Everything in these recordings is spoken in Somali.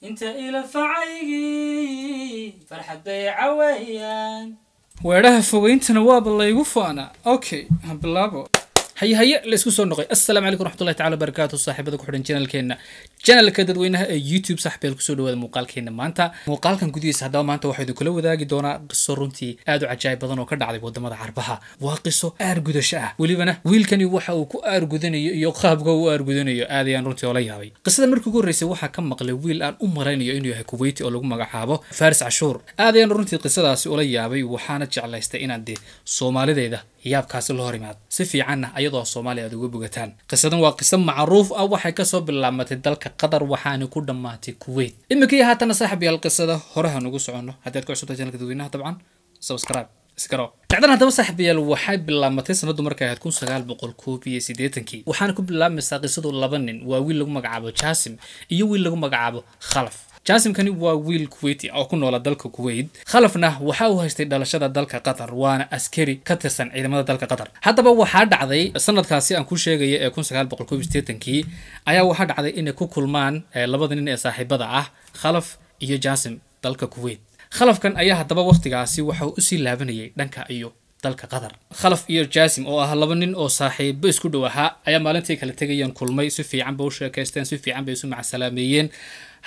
inta ila weedhaha fogayntana waaba laygu faanaa okay ha bilaabo hayahaye laysku soo noqoy eh. asalamu calaykum raxmatullahi tacala barakaatu saaxiibada ku xidhan janalkeena janalka dadweynaha ee youtube saxbeel kusoo dhawaada muuqaalkeena maanta muuqaalkan gudihiisa haddaba maanta waxaa idin wadaagi doonaa qiso runtii aad u cajaayib badan oo ka dhacday wadamada carbaha waa qiso aargudasho ah welibana wiilkani waxa uu ku aargudanayo iyo qaabka uu aargudanayo aad ayaan runtii oola yaabay qisada markii ugu horreysay waxaa ka maqlay wiil aan u malaynayo inuu yahay kuweyti oo lagu magacaabo faris cashuur aad ayaan runtii qisadaasi ula yaabay waxaana jeclaystay inaan dee soomaalideeda yaabkaasi la hor imaado si fiicanna ayadoo soomaaliya aad uga bogataan qisadan waa qiso macruuf ah waxay kasoo bilaabatay dalka qatar waxaana ku dhammaatay kuweyt iminkii haatana saaxiibyaal qisada horehan ugu soconno haddaad ku cusubtahay janalka dadweynaha dabcan subscribe dhacdan haddaba saaxiibayaal waxay bilaabatay sanadu markay ahayd kun sagaal boqol koob iyo siddeetankii waxaana ku bilaabmaysaa qisadu laba nin waa wiil lagu magacaabo jaasim iyo wiil lagu magacaabo khalaf jaasimkani waa wiil kuweyti ah oo ku noola dalka kuweyt khalafna waxa uu haystay dhalashada dalka qatar waana askari ka tirsan ciidamada dalka qatar haddaba waxaa dhacday sanadkaasi aan ku sheegaya ee kii ayaa waxaa dhacday inay ku kulmaan labada nin ee saaxiibada ah khalaf iyo jaasim dalka kuweyt khalafkan ayaa haddaba wakhtigaasi waxa uu usii laabanayay dhanka iyo dalka qatar khalaf iyo jaasim oo ah laba nin oo saaxiibo isku dhow ahaa ayaa maalintii kala tegayeen kulmay si fiican ba u sheekaysteen si fiican bay isu macasalaameeyeen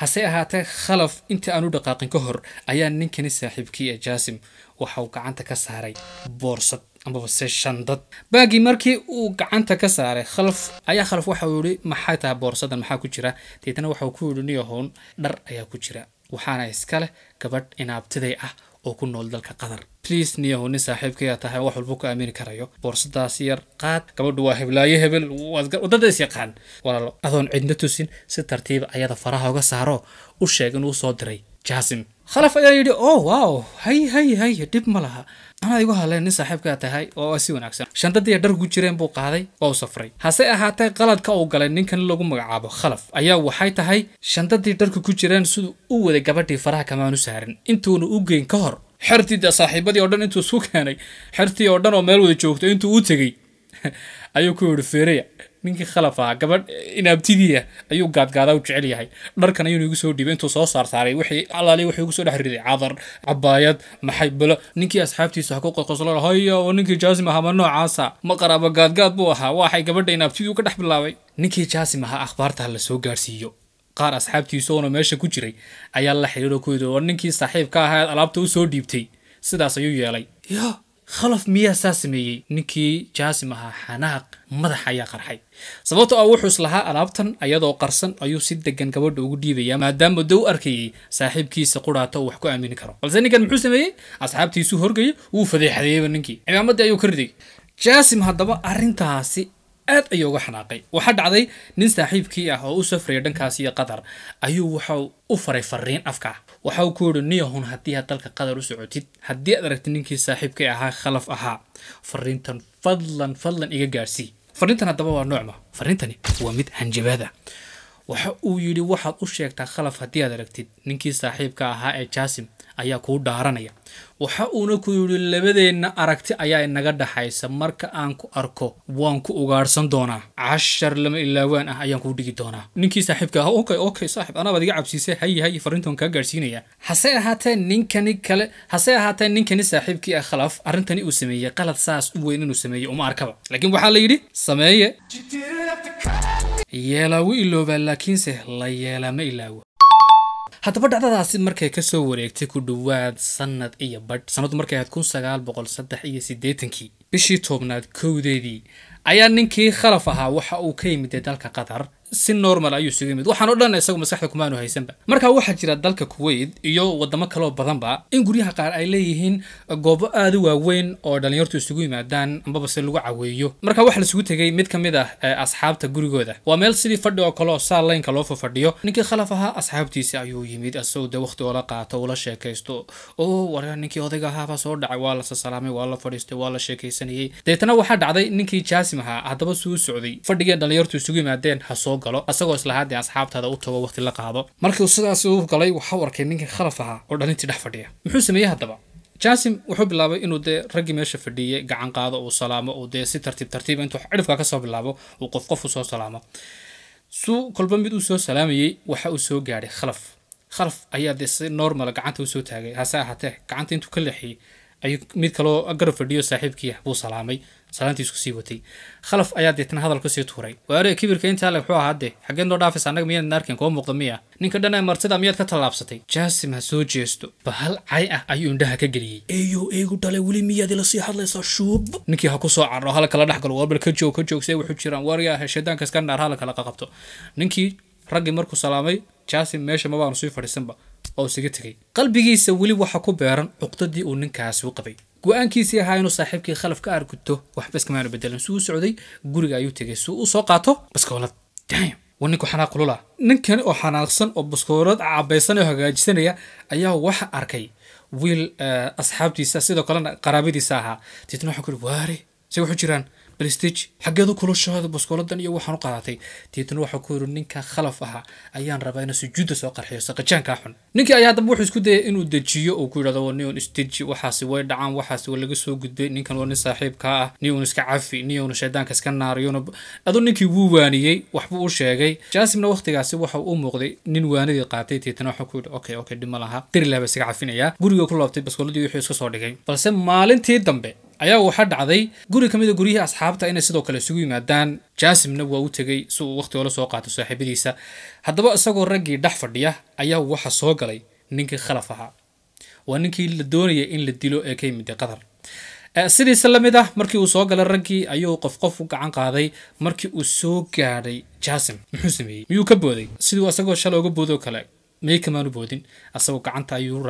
hase ahaatee khalaf intii aan u dhaqaaqin ka hor ayaa ninkani saaxiibkii ee jaasim waxa uu gacanta ka saaray boorsad amaba shandad baagii markii uu gacanta ka saaray khalaf ayaa khalaf waxauu yihi maxay tahay boorsadan maxaa ku jira deetna waxauu ku yidhi niyahoon dhar ayaa ku jira waxaana iska leh gabadh inaabtiday ah oo ku nool dalka qatar liis niyahow nin saaxiibkaya tahay wax walbu ka aamini karayo boorsadaas yar qaad gabadhu waa heblaayo hebel wadada is yaqaan walaalo adoon cidna tusin si tartiib ayada faraha uga saaro u sheeg inuu soo diray jaasim khalaf ayaa yidhi oh waw hay hay hay dhib ma laha anaa igu hadleen nin saaxiibkaa tahay oo si wanaagsan shandadii dhar gu jireen buu qaaday oo u safray hase ahaatee qaladka uu galay ninkan lagu magacaabo khalaf ayaa waxay tahay shandadii dharka ku jireen siduu u waday gabadhii faraha kamaanu saarin intuuna u geyn ka hor xertii saaxiibadii oo dhan intuu isku keenay xertii oo dhan oo meel wada joogto intuu u tegey ayuu ku yidhi fereya ninkii khalafaha gabadh inaabtidiia ayuu gaadgaadaa u jecel yahay dharkan ayuuna igu soo dhiibay intuu soo saarsaaray wixii allaali wuxuu igu soo dhex riday cadar cabaayad maxay bilo ninkii asxaabtiisa ha ku qoqoslo hayo ninkii jaasim ahaa ma noocaasa ma qaraabo gaadgaad buu ahaa waxay gabadha inaabtidii uga dhex bilaabay ninkii jaasim ahaa akhbaarta la soo gaarsiiyo qaar asxaabtiisa oona meesha ku jiray ayaa la xidhiiro kuwid war ninkii saaxiibka ahaa eed alaabta u soo dhiibtay sidaas ayuu yeelay khalaf miyaa saa sameeyey ninkii jaasim ahaa xanaaq madax ayaa qarxay sababto ah wuxuus lahaa alaabtan ayadoo qarsan ayuu si degan gabadha ugu dhiibaya maadaama dow arkayey saaxiibkiisa qudhaato uu wax ku aamini karo balse ninkan muxuu sameeyey asxaabtiisuu horgaya wuu fadeexadeeyeyba ninkii cimaamaddii ayuu ka riday jaasim haddaba arrintaasi aad ayuu uga xanaaqay waxaa dhacday nin saaxiibkii ah oo u safraya dhankaas iyo qatar ayuu waxau u faray fariin afka waxa uu ku yidhi niyahun haddii aad dalka qatar u socotid haddii aad aragtid ninkii saaxiibkay ahaa khalaf ahaa fariintan fadlan fadlan iga gaarsii fariintan haddaba waa noocma fariintani waa mid hanjabaada waxa uu yidhi waxaad u sheegtaa khalaf haddii aad aragtid ninkii saaxiibka ahaa ee jaasim ayaa kuu dhaaranaya waxa uuna ku yidhi labadeenna aragti ayaa inaga dhaxaysa marka aan ku arko waan ku ugaadhsan doonaa cashar lama ilaawaan ah ayaan kuu dhigi doonaa ninkii saaxiibka ah okay okay saaxib anaabaad iga cabsiisay hayi hayi farrintan kaa gaadhsiinaya hase ahaateen ninkani kale hase ahaatee ninkani saaxiibkii ah khalaf arrintani uu sameeyey qalad saas u weyn inuu sameeyo uma arkaba laakiin waxaa la yidhi sameeye yeelaa wu iloobaa laakiinse la yeelaa ma ilaawo haddaba dhacdadaasi markay kasoo wareegtay ku dhawaad sannad iyo badh sanadu markay ahayd kun sagaal boqol saddex iyo siddeetankii bishii toobnaad kowdeedii ayaa ninkii khalaf ahaa waxa uu ka yimid dalka qatar si normal ayuu isuga yimid waxaan o dhan isagu maskaxda kumaanu haysanba marka waxaa jira dalka kuwait iyo wadamo kaloo badanba in guryaha qaar ay leeyihiin goobo aada u waaweyn oo dhalinyartu isugu yimaadaan ambaba si lagu caweeyo marka waxaa laisugu tegay mid ka mid ah eh, asxaabta gurigooda waa meel sidii fadhi oo kale oo saalaynka loo fafadhiyo ninkii khalaf ahaa asxaabtiisi ayuu yimid isagoo dee waqti oola qaato ula sheekaysto oo war ninkii odayga ahaabaa soo dhacay waa la sasalaamay waa la fadhiistay waa la sheekaysanayay deetana waxaa dhacday ninkii jaasim ahaa haddaba suu socday fadhigeen dhalinyartu isugu yimaadeen hasoo galo asagoo islahaadee asxaabtaada u tago waqti la qaado markiiuu sidaas u galay waxau arkay ninkii khalaf ahaa oo dhalintii dhex fadhiya muxuu sameeyey haddaba jaasim wuxuu bilaabay inuu dee raggii meesha fadhiiyey gacan qaado uu salaamo uu dee si tartiib tartiiba ah intuu cidhifka kasoo bilaabo uu qof qof usoo salaamo suu kolba mid uu soo salaamayey waxa uu soo gaadhay khalaf khalaf ayaa dee si normal ah gacanta usoo taagay hase ahaatee gacanta intuu ka leexiyey ayuu mid kaloo garab fadhiyo saaxiibkii buu salaamay salaantiisu kasii watay khalaf ayaa deetna hadal kasii tuuray waare kibirka intaale muxuu ahaa de xaggeen loo dhaafis annaga miyaadan arkin koo muuqda miya ninka dhana martida miyaad ka tallaabsatay jaasim ha soo jeesto bahal cay ah ayuu indhaha ka geliyey eeyo eegu dhale weli miyaad ila sii hadlaysaa shuub ninkii ha ku soo cadho hala kala dhex warbal ka joog ka joogsee wuxuu jiraan warya heshadaanka skandaar hala kala qaqabto ninkii raggii markuu salaamay jaasim meesha mabaanu sii fadhiisanba oo isaga tegay qalbigiisa weli waxa ku beeran cuqdadii uu ninkaasi u qabay go-aankiisii ahaa inuu saaxiibkii khalaf ka arguto waxba iskamaanu bedelan suu u socday guriga ayuu tegay suu u soo qaato baskoolad dam war ninku xanaaq kulula ninkan oo xanaaqsan oo baskoolad cabaysan oo hagaajisanaya ayaa waxa arkay wiil eh, asxaabtiisa sidoo kalena qaraabadiisa ahaa dadna waxaan ku uri waare say waxu jiraan brestege xageedu kulashaada baskooladan iyo waxaan u qaadatay deetna waxaa ku yiri ninka khalaf ahaa ayaan rabaa inuu sujuudda soo qarxiyo saqajaanka xun ninkii ayaa haddaba wuxuu isku dayay inuu dejiyo oo ku yidhahdo neon stage waxaasi way dhacaan waxaasi waa laga soo gudbay ninkan waa nin saaxiibka ah neon iska cafi neon shaydaanka iska naariyona aduu ninkii wuu waaniyey waxbuu u sheegay jaasimna waqtigaasi waxa u muuqday nin waanadii qaatay deetna waxaa ku yidhi okay okay dhima laha dirilah cafinayaa guriga ku laabtay baskooladii wuxuu iska soo dhigay balse maalintii dambe ayaa waxaa dhacday guri ka mid guryihii asxaabta inay sidoo kale isugu yimaadaan jaasimna waa u tegey si uu wakhti ola soo qaato saaxiibadiisa haddaba isagoo raggii dhex fadhiya ayaa waxa soo galay ninkii khalaf ahaa waa ninkii la doonaya in la dilo ee ka yimid qatar sidiisa la mid ah markii uu soo galay raggii ayuu qof qof u gacan qaaday markii uu soo gaadhay jaasim muxuu sameeyey miyuu ka booday siduu asagoo shalay uga boodoo kale may kamaan boodin asagoo gacanta ayuu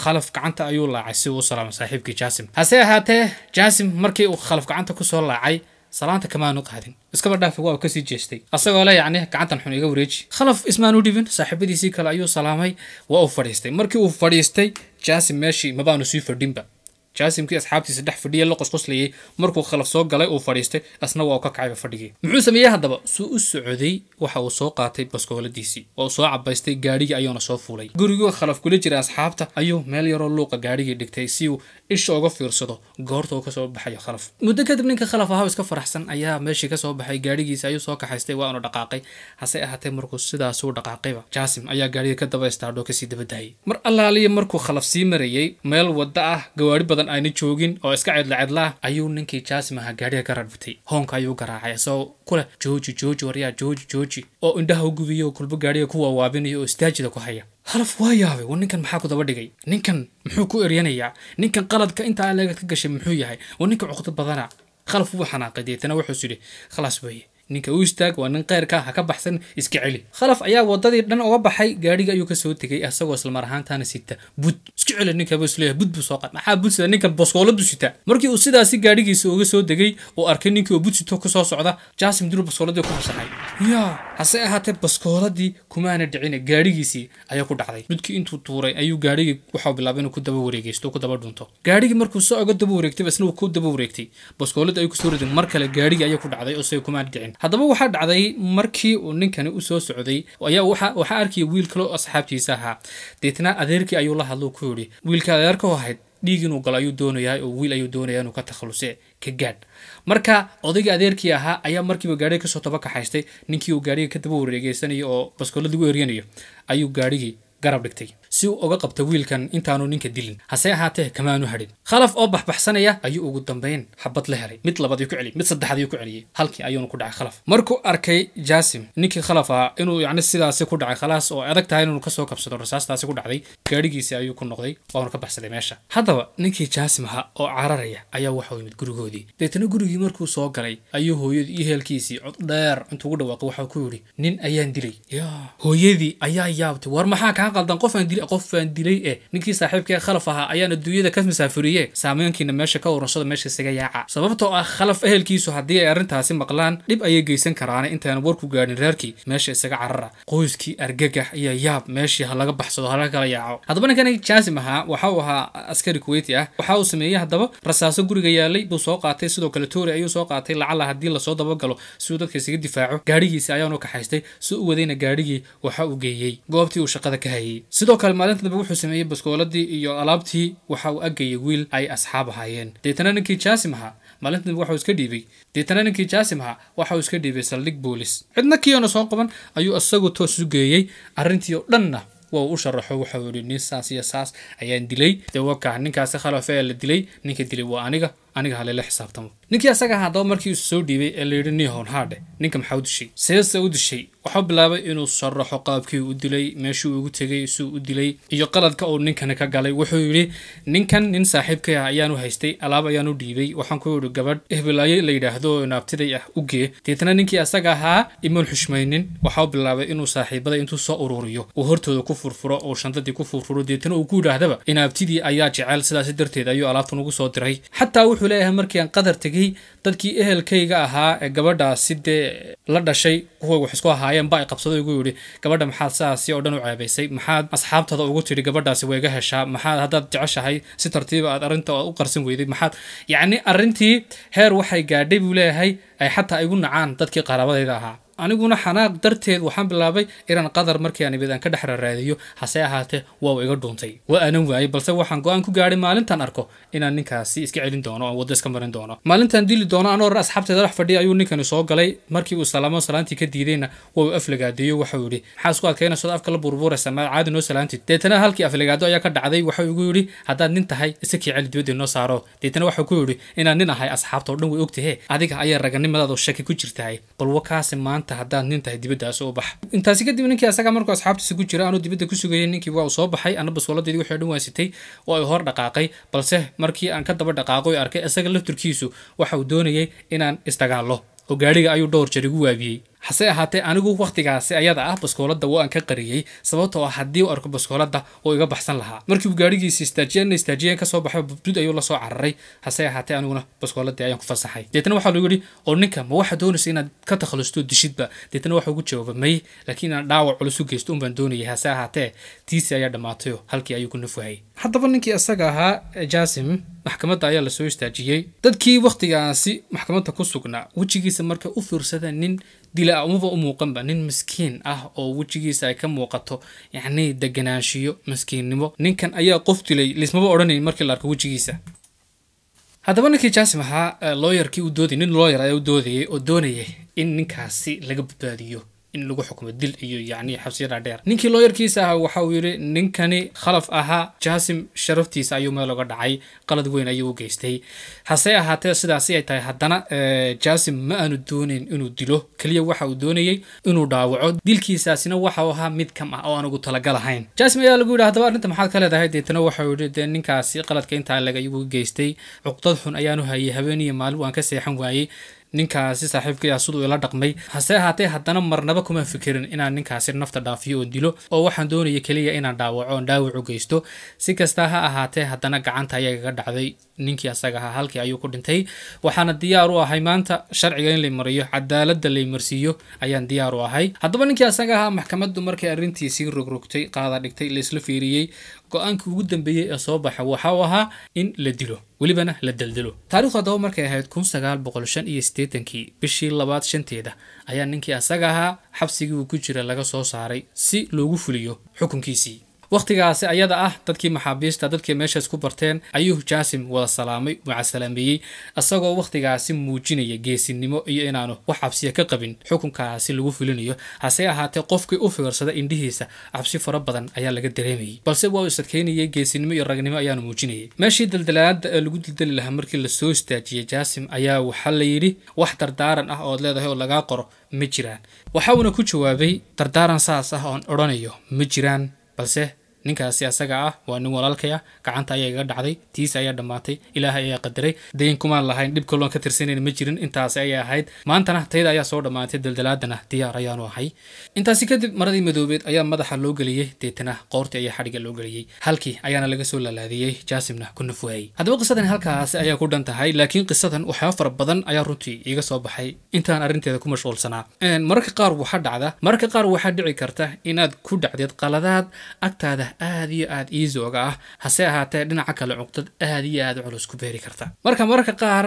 khalaf gacanta ayuu laacay si uu u salaamo saaxiibkii jaasim hase ahaatee jaasim markii uu khalaf gacanta kusoo laacay salaanta kamaanu qaadin iskaba dhaafi waa uu kasii jeestay asagoo le yacni gacantan xun iga wareeji khalaf ismaanu dhibin saaxiibadiisii kale ayuu salaamay waa uu fadhiistay markii uu fadhiistay jaasim meeshii mabaanu sii fadhinba jaasimkii asxaabtiisa dhex fadhiya la qosqoslayay markuu khalaf soo galay uu fadhiistay asna waa u ka kacayba fadhigii muxuu sameeyey haddaba suu u socday waxa uu soo qaatay baskooladiisii oo soo cabaystay gaadhigii ayuuna soo fuulay guriguu khalaf kula jiray asxaabta ayuu meel yaroo luuqa gaadhigii dhigtay si uu isha uga fiirsado goorta uu kasoo baxayo khalaf muddo kadib ninka khalaf ahaa iska faraxsan ayaa meeshii kasoo baxay gaadhigiisa ayuu soo kaxaystay waa unu dhaqaaqay hase ahaatee markuu sidaasuu dhaqaaqayba jaasim ayaa gaadhiga ka daba istaadhoo kasii dabadaayay mar allaaliya markuu khalaf sii marayay meel wada ah gawaari badan badan ayna joogin oo iska cidlacedlaa ayuu ninkii jaasimaha gaadhiga ka rarfutay hoonka ayuu garaacay isagoo kuleh jooji jooji waryaa jooji jooji oo indhaha u gubiyo kulbo gaadhiga ku waawaabinaya oo istaajida ku haya halaf waa yaabay war ninkan maxaa ku daba dhigay ninkan muxuu ku eryanayaa ninkan qaladka intaa leega ka gashay muxuu yahay war ninka cuqdo badana khalaf wuu xanaaqay deetana wuxuus yidhi khalaas weeye ninka u istaag waa nin keyrka ah, ha ka baxsan iska celi khalaf ayaa wadadii dhan uga baxay gaadhigii ayuu kasoo tegay isagoo islamar ahaantaana sita bud iska celi ninkabasleeya bud buu soo qaad maxaa budsida ninka baskoolo busita markii uu sidaasi gaadhigiisa uga soo degay uu arkay ninkii oo budsito kusoo socda jaasim duru baskooladii ku habsanay yaa hase ahaatee baskooladii kumaana dhicine gaadhigiisii ayaa ku dhacday budkii intuu tuuray ayuu gaadhigii waxau bilaabay inuu ku daba wareegeysto ku daba dhunto gaadhigii markuu soo oga daba wareegtay isna uu ku daba wareegtay baskoolada ayuu kusoo riday mar kale gaadhigii ayaa ku dhacday oo say kumaan dhicin haddaba waxaa dhacday markii uu ninkani usoo socday ayaa waxaa arkaya wiil kaleo asxaabtiisa ahaa deetna adeerkii ayuu la hadlo ku yidhi wiilka adeerka u ahayd dhiig inuu galo ayuu doonayaa oo wiil ayuu doonaya inuu ka takhaluse ka gaadh marka odayga adeerkii ahaa ayaa markiiba gaariga kasoo tabakaxaystay ninkii uu gaariga ka daba wareegeysanayo oo baskoolada ugu eryanayo ayuu gaarigii garab dhigtay si uu uga qabta wiilkan intaanu ninka dilin hase ahaatee kamaanu hadhin khalaf oo baxbaxsanaya ayuu ugu dambayn xabad la helay mid labaad ku celiyay mid saddexaad ayuu ku celiyay halkii ayuuna ku dhacay khalaf markuu arkay jaasim ninkii khalaf ahaa inuu yacni sidaasi ku dhacay khalaas oo adag tahay inuu kasoo kabsado rasaastaasi ku dhacday gaadhigiisii ayuu ku noqday waanu ka baxsaday meesha haddaba ninkii jaasim ahaa oo cararaya ayaa waxau yimid gurigoodii deetana gurigii markuu soo galay ayuu hooyadii iyo heelkiisii cod dheer intuu ugu dhawaaqay waxau ku yidhi nin ayaan dilay ya hooyadii ayaa yaabtay war maxaa kaa qaldan qofaan dil qofaan dilay eh ninkii saaxiibka ee khalaf ahaa ayaan adduunyada ka masaafuriye saameynkiina meesha ka urursada meesha isaga yaaca sababtoo ah khalaf ehelkiisu haddii ay arrintaasi maqlaan dhib ayay geysan karaane intaanu warku gaadhin reerkii meesha isaga carara qoyskii argagax iyo yaab meeshii ha baxsado ha yaaco haddaba ninkani jaasim ahaa waxa uu ahaa askari kuweyti ah waxa uu sameeyey haddaba rasaaso guriga yaalay buu soo qaatay sidoo kale toori ayuu soo qaatay lacala haddii lasoo dabagalo si uu dadka isaga difaaco gaadhigiisi ayaanu kaxaystay si u wadayna gaadhigii waxa uu geeyey goobtii uu shaqada ka hayay ahi sidoo kale maalinta dambe wuxuu sameeyey baskooladii iyo alaabtii waxa uu agayay wiil ay asxaab ahaayeen deetana ninkii jaasim ahaa maalinta dambe waxauu iska dhiibay deetana ninkii jaasim ahaa waxa uu iska dhiibay saldhig boolis cidna kiyoona soo qaban ayuu isagu toos u geeyey arrintii oo dhanna waa uu u sharaxo waxau yihi nin saas iyo saas ayaan dilay dee wakax ninkaasi khalafe la dilay ninka dilay waa aniga aniga halela xisaabtamo ninkii asaga aha markii uu soo dhiibay ee layidhi nihon haadhe ninka maxaa u dishay seesa u dishay waxuu bilaabay inuu sharaxo qaabkii u dilay meeshuu ugu tegay suu u dilay iyo qaladka uu ninkana ka galay wuxuu yidhi ninkan nin saaxiibkay ah ayaan haystay alaab ayaan dhiibay waxaan ku yidhi gabadh ehbelaaye la yidhaahdo naabtiday ah ugee deetna ninkii asaga ahaa iman xushmaynin waxau bilaabay inuu saaxiibada intuu soo ururiyo uu hortooda ku furfuro oo shandadii ku furfuro deetna uu ku yidhaahdaba inaabtidii ayaa jecel sidaasi darteed ayuu alaabtan ugu soo diray xataa wuxuu leeyahay markii aan qatar tegey dadkii ehelkayga ahaa ee gabadhaasi dee la dhashay kuwa wax isku ahaayeen ba ay qabsaday ugu yidhi gabadha maxaad saasi oo dhan u ceebaysay maxaad asxaabtada ugu tidhi gabadhaasi wayga heshaa maxaad haddaad jeceshahay si tartiiba ah, aad arrinta u qarsan weyday maxaad yacni arrintii heer waxay gaadhay buu leeyahay ay xataa igu nacaan dadkii qaraabadayda ahaa aniguna xanaaq darteed waxaan bilaabay inaan qadar markii aan imid ka dhexra raadiyo hase ahaatee waa iga dhuuntay waa aanan waayey balse waxaan go-aan ku gaadhay maalintaan arko inaan ninkaasi iska celin doono aan waddo iska marin doono maalintaan dili doono aan asxaabteeda dhex fadhiya ayuu ninkani soo galay markii uu salaamo salaantii ka diidayna waa uu aflagaadeeyo waxau yidhi maxaa isku adkaynaysood afka la burbuuraysa maa caadi noo salaantid deetana halkii aflagaado ayaa ka dhacday waxau igu yidhi haddaad nin tahay isakii celi dibadii noo saaro deetana waxau ku yidhi inaan nin ahay asxaabta oo dhan way ogtahee adiga ayaa raganimadaada shaki ku jirtahay balwakaasi maanta maanta haddaad nin tahay dibadda u bax intaasi kadib ninkii asaga markuu asxaabtiis ku jira anuu dibadda ku sugayay ninkii waa uu soo baxay ana baswaladeedii waxay dhan waasitay oo ay hor dhaqaaqay balse markii aan ka daba dhaqaaqoy arkay isaga lafturkiisu waxa uu doonayay inaan isdagaallo oo gaadhiga ayuu dhowr jer igu waabiyey hase ahaatee anigu wakhtigaasi ayada ah baskooladda waa aan ka qariyey sababtoo ah haddii u arko baskooladda oo iga baxsan lahaa markii uu istaajiyanna istaajiyan kasoo baxay budbud ayuu lasoo cararay hase ahaatee aniguna baskooladii ayaan ku fasaxay deetna waxaa lagu yidhi oo ninka ma waxaa doonaysa inaad ka takhalusto dishidba deetna waxa ugu jawaaba may laakiin inaan dhaawac culus u geysto unbaan doonayay hase ahaatee tiisi ayaa dhammaatayo halkii ayuu ku nafwahay haddaba ninkii isaga ahaa jaasim maxkamadda ayaa lasoo istaajiyey dadkii wakhtigaasi maxkamadda ku sugnaa wejigiisa marka u fuursada nin dila umaba u muuqanba nin maskiin ah oo wejigiisa ay ka muuqato yacnii deganaanshiyo maskiinnimo ninkan ayaa qof dilay lismaba odhanayn markii la arko wejigiisa haddaba ninkii jaasim ahaa eh, looyarkii u dooday nin looyar ayaa u doodayay oo doonayay in ninkaasi laga badbaadiyo in lagu xukumo dil iyo yacni xabsiyada dheer ninkii looyarkiisa ahaa waxa uu yidhi ninkani khalaf ahaa jaasim sharaftiisa ayuu meel oga dhacay qalad weyn ayuu u geystay hase ahaatee sidaasi ay tahay haddana eh, jaasim ma aanu doonayn inuu dilo keliya waxa uu doonayey inuu dhaawaco dilkiisaasina waxau ahaa mid kam ah oo aan ugu talagal jaasim ayaa lagu yidhi haddaba arrinta maxaad ka leedahay deetana waxau yidhi dee ninkaasi qaladka intaa laga igu geystay cuqdad xun ayaan u hayay habeeniyo maalin waan ka seexan waayey ninkaasi saaxiibkay ah siduu ila dhaqmay hase ahaatee haddana marnaba kuma fikirin inaan ninkaasi nafta dhaafiyo oo dilo oo waxaan doonaya keliya inaan dhaawaco oon dhaawacu geysto si kastaa ha ahaatee haddana gacanta ayaa igaga dhacday ninkii asaga ahaa halkii ayuu ku dhintay waxaana diyaar u ahay maanta sharciga in la mariyo cadaalada lay marsiiyo ayaan diyaar u ahay haddaba ninkii asaga ahaa maxkamaddu markay arrintiisii rogrogtay qaada dhigtay laysla fiiriyey go-aankii ugu dambeeyey ee soo baxa waxau ahaa in la dilo welibana la daldalo taarikhdu haddaba markay ahayd kun sagaal boqol shan iyo siddeetankii bishii labaad shanteeda ayaa ninkii asaga ahaa xabsigii uu ku jira laga soo saaray si loogu fuliyo xukunkiisii wakhtigaasi ayada ah dadkii maxaabiista dadkii meeshaas ku barteen ayuu jaasim wada salaamay wacasalaameeyey isagoo wakhtigaasi muujinaya geesinimo iyo inaanu wax xabsiya ka qabin xukunkaasi lagu fulinayo hase ahaatee qofkii u fiirsada indhihiisa xabsi fara badan ayaa laga dareemayay balse waa u isadkeynayay geesinimo iyo ragnimo ayaanu muujinayay meeshii daldalaada ee lagu dildali lahaa markii lasoo istaajiyay jaasim ayaa waxaa la yidhi wax dardaaran ah ood leedahay oo lagaa qoro ma jiraan waxa uuna ku jawaabay dardaaran saas ah oon odhanayo ma jiraan balse ninkaasi asaga ah waa nin walaalkaya ah, gacanta ayaa iga dhacday tiis ayaa dhammaatay ilaahay ayaa qadaray dayn kumaan lahayn dhib kaloon ka tirsanayna ma jirin intaasi ayay ahayd maantana tayada ayaa soo dhammaatay daldalaadana diyaar ayaanu ahay intaasi kadib maradii madoobeed ayaa madaxa loo geliyey deetana qoortii ayaa xadhigga loo geliyey halkii ayaana laga soo laalaadiyey jaasimna ku nafwaayey haddaba qisadan halkaasi ayaa ku dhan tahay laakiin qisadan waxyaaba fara badan ayaa runtii iiga soo baxay intaan arrinteeda ku mashquulsanaa mararka qaar waxaa dhacda mararka qaar waxaa dhici karta inaad ku dhacdeed qaladaad agtaada aad iyo aad iisooga ah hase ahaatee dhinaca kale cuqdad aad iyo aad culus ku beeri karta marka mararka qaar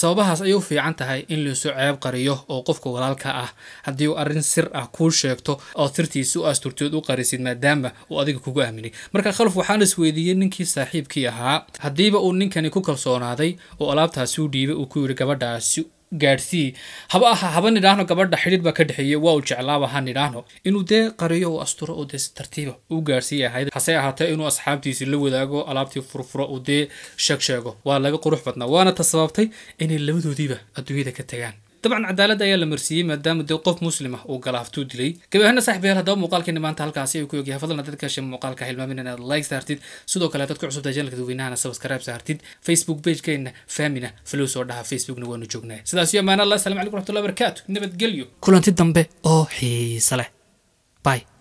sababahaas ayuu fiican tahay in laisoo ceeb qariyo oo qofka walaalka ah haddii uu arrin sir ah kuu sheegto oo sirtiisa u asturtood u qarisid maadaama uu adiga kugu aaminay marka khalaf waxaan isweydiiyey ninkii saaxiibkii ahaa haddiiba uu ninkani ku kalsoonaaday oo alaabtaasi u dhiibay uu ku yidhi gabadhaasi gaadhsii haba haba nidhaahno gabadha xidhiid baa ka dhexeeyey waa u jeclaaba nidhaahno inuu dee qariyo uu asturo oo dee si tartiiba uu gaadhsiiy ahayd hase ahaatee inuu asxaabtiisii la wadaago alaabtii furfuro uu dee sheeg sheego waa laga qurux badnaa waana ta sababtay inay labadoodiiba adduunyada ka tagaan dabcan cadaalada ayaa la marsiiyey maadaama dee qof muslim ah uu galaaftuu dilay gabi ahaana haddaba muuqaalkeena maanta halkaasi ayuu ku ogyahay fadlan dad ka muuqaalka hilmaamin inaad like saartid sidoo kale dadka cusubta channelka dadweynaha subscribe saartid facebook page famina flows oo dhaha facebookna waanu joognaa sidaas iyo ammaan allah asalamu calaykum raxmatullahi barakaatu nabadgelyo kulanti dambe oo xiise leh bye